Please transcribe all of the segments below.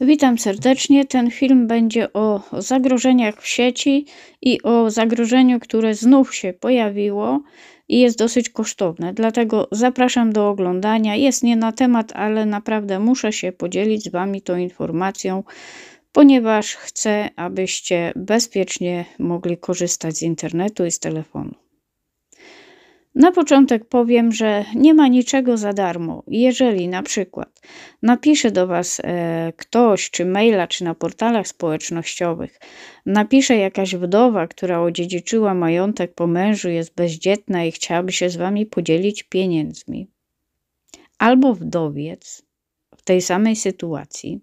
Witam serdecznie. Ten film będzie o zagrożeniach w sieci i o zagrożeniu, które znów się pojawiło i jest dosyć kosztowne. Dlatego zapraszam do oglądania. Jest nie na temat, ale naprawdę muszę się podzielić z Wami tą informacją, ponieważ chcę, abyście bezpiecznie mogli korzystać z internetu i z telefonu. Na początek powiem, że nie ma niczego za darmo. Jeżeli na przykład napisze do Was e, ktoś, czy maila, czy na portalach społecznościowych, napisze jakaś wdowa, która odziedziczyła majątek po mężu, jest bezdzietna i chciałaby się z Wami podzielić pieniędzmi, albo wdowiec w tej samej sytuacji,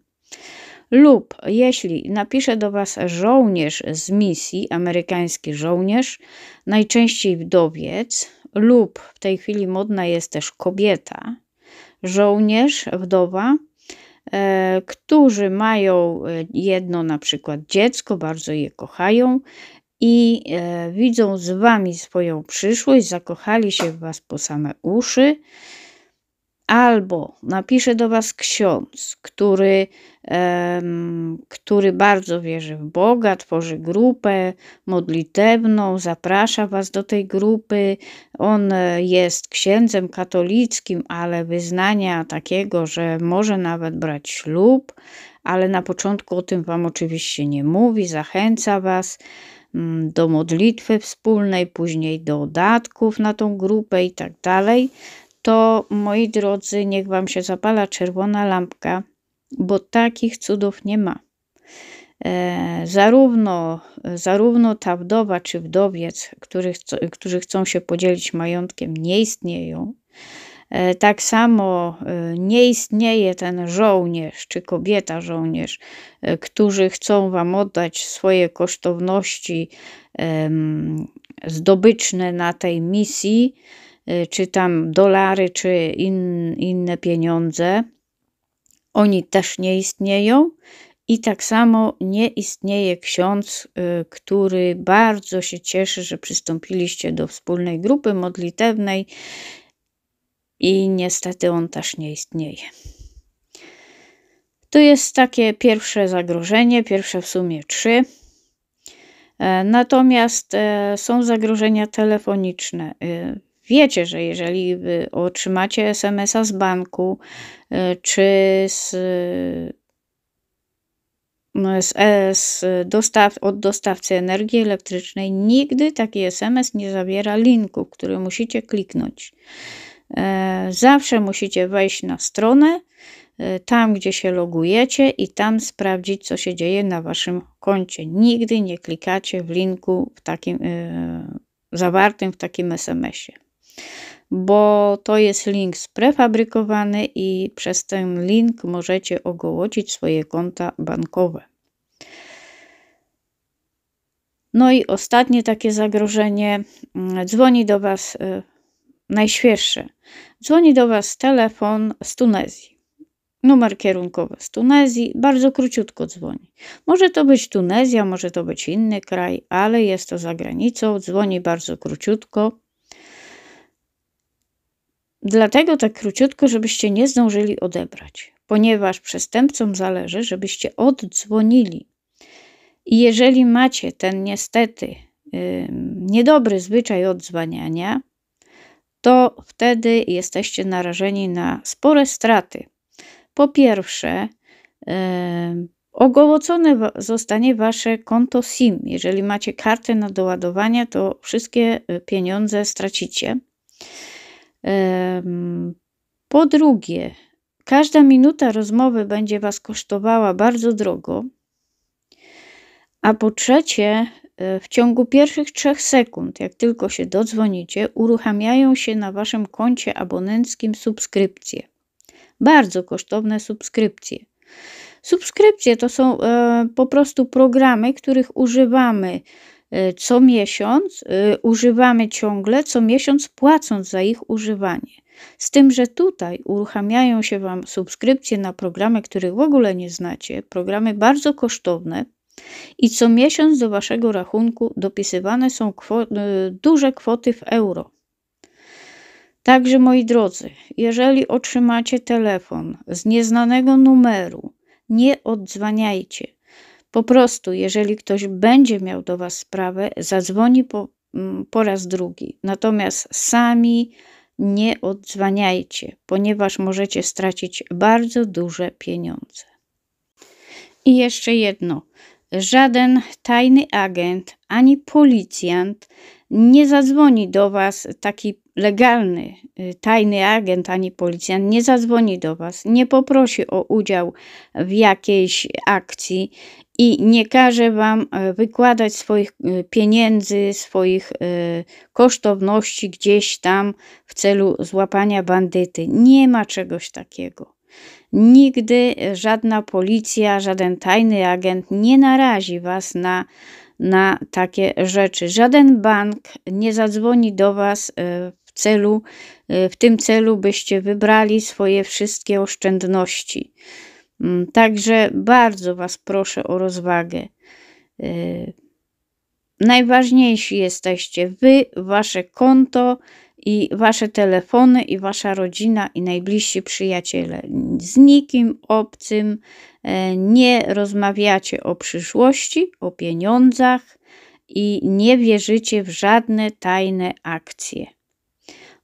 lub jeśli napisze do Was żołnierz z misji, amerykański żołnierz, najczęściej wdowiec, lub w tej chwili modna jest też kobieta, żołnierz, wdowa, e, którzy mają e, jedno na przykład dziecko, bardzo je kochają i e, widzą z wami swoją przyszłość, zakochali się w was po same uszy albo napisze do Was ksiądz, który, um, który bardzo wierzy w Boga, tworzy grupę modlitewną, zaprasza Was do tej grupy. On e, jest księdzem katolickim, ale wyznania takiego, że może nawet brać ślub, ale na początku o tym Wam oczywiście nie mówi, zachęca Was mm, do modlitwy wspólnej, później do dodatków na tą grupę i tak dalej to moi drodzy, niech Wam się zapala czerwona lampka, bo takich cudów nie ma. E, zarówno, zarówno ta wdowa czy wdowiec, którzy chcą się podzielić majątkiem, nie istnieją. E, tak samo e, nie istnieje ten żołnierz czy kobieta żołnierz, e, którzy chcą Wam oddać swoje kosztowności e, zdobyczne na tej misji, Y, czy tam dolary, czy in, inne pieniądze, oni też nie istnieją. I tak samo nie istnieje ksiądz, y, który bardzo się cieszy, że przystąpiliście do wspólnej grupy modlitewnej, i niestety on też nie istnieje. To jest takie pierwsze zagrożenie, pierwsze w sumie trzy. E, natomiast e, są zagrożenia telefoniczne. E, wiecie, że jeżeli otrzymacie SMS-a z banku e, czy z no, z, e, z dostaw, od dostawcy energii elektrycznej, nigdy taki SMS nie zawiera linku, który musicie kliknąć. E, zawsze musicie wejść na stronę, tam gdzie się logujecie i tam sprawdzić, co się dzieje na waszym koncie. Nigdy nie klikacie w linku w takim, zawartym w takim SMS-ie bo to jest link sprefabrykowany i przez ten link możecie ogołocić swoje konta bankowe. No i ostatnie takie zagrożenie mm, dzwoni do Was y, najświeższe. Dzwoni do Was telefon z Tunezji. Numer kierunkowy z Tunezji bardzo króciutko dzwoni. Może to być Tunezja, może to być inny kraj, ale jest to za granicą. Dzwoni bardzo króciutko. Dlatego tak króciutko, żebyście nie zdążyli odebrać, ponieważ przestępcom zależy, żebyście oddzwonili. I jeżeli macie ten niestety yy, niedobry zwyczaj odzwaniania, to wtedy jesteście narażeni na spore straty. Po pierwsze, yy, Ogołocone zostanie wasze konto SIM. Jeżeli macie kartę na doładowanie, to wszystkie y, pieniądze stracicie. Po drugie, każda minuta rozmowy będzie Was kosztowała bardzo drogo. A po trzecie, e, w ciągu pierwszych trzech sekund, jak tylko się dodzwonicie, uruchamiają się na Waszym koncie abonenckim subskrypcje. Bardzo kosztowne subskrypcje. Subskrypcje to są e, po prostu programy, których używamy Y, co miesiąc y, używamy ciągle, co miesiąc płacąc za ich używanie. Z tym, że tutaj uruchamiają się Wam subskrypcje na programy, których w ogóle nie znacie, programy bardzo kosztowne, i co miesiąc do Waszego rachunku dopisywane są kwo y, duże kwoty w euro. Także moi drodzy, jeżeli otrzymacie telefon z nieznanego numeru, nie odzwaniajcie. Po prostu, jeżeli ktoś będzie miał do Was sprawę, zadzwoni po, mm, po raz drugi. Natomiast sami nie odzwaniajcie, ponieważ możecie stracić bardzo duże pieniądze. I jeszcze jedno. Żaden tajny agent ani policjant nie zadzwoni do Was taki legalny, y, tajny agent ani policjant nie zadzwoni do Was, nie poprosi o udział w jakiejś akcji i nie każe Wam y, wykładać swoich y, pieniędzy, swoich kosztowności gdzieś tam w celu złapania bandyty. Nie ma czegoś takiego. Nigdy żadna policja, żaden tajny agent nie narazi Was na na takie rzeczy. Żaden bank nie zadzwoni do Was w celu, y, w tym celu byście wybrali swoje wszystkie oszczędności. Mm, także bardzo Was proszę o rozwagę. Y, najważniejsi jesteście Wy, Wasze konto i Wasze telefony i Wasza rodzina i najbliżsi przyjaciele. Z nikim obcym e, nie rozmawiacie o przyszłości, o pieniądzach i nie wierzycie w żadne tajne akcje.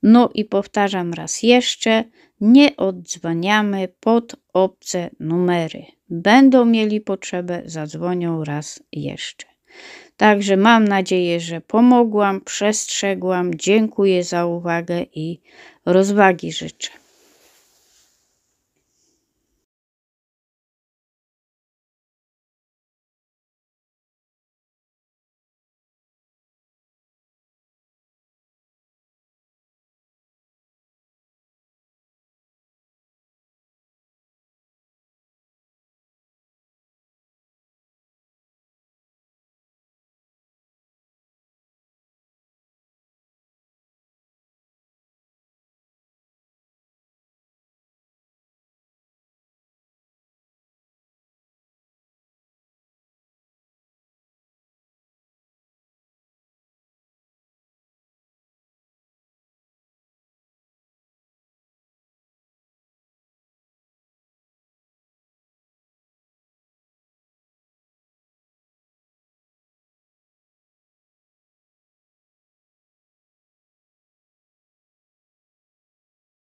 No i powtarzam raz jeszcze, nie oddzwaniamy pod obce numery. Będą mieli potrzebę, zadzwonią raz jeszcze. Także mam nadzieję, że pomogłam, przestrzegłam. Dziękuję za uwagę i rozwagi życzę.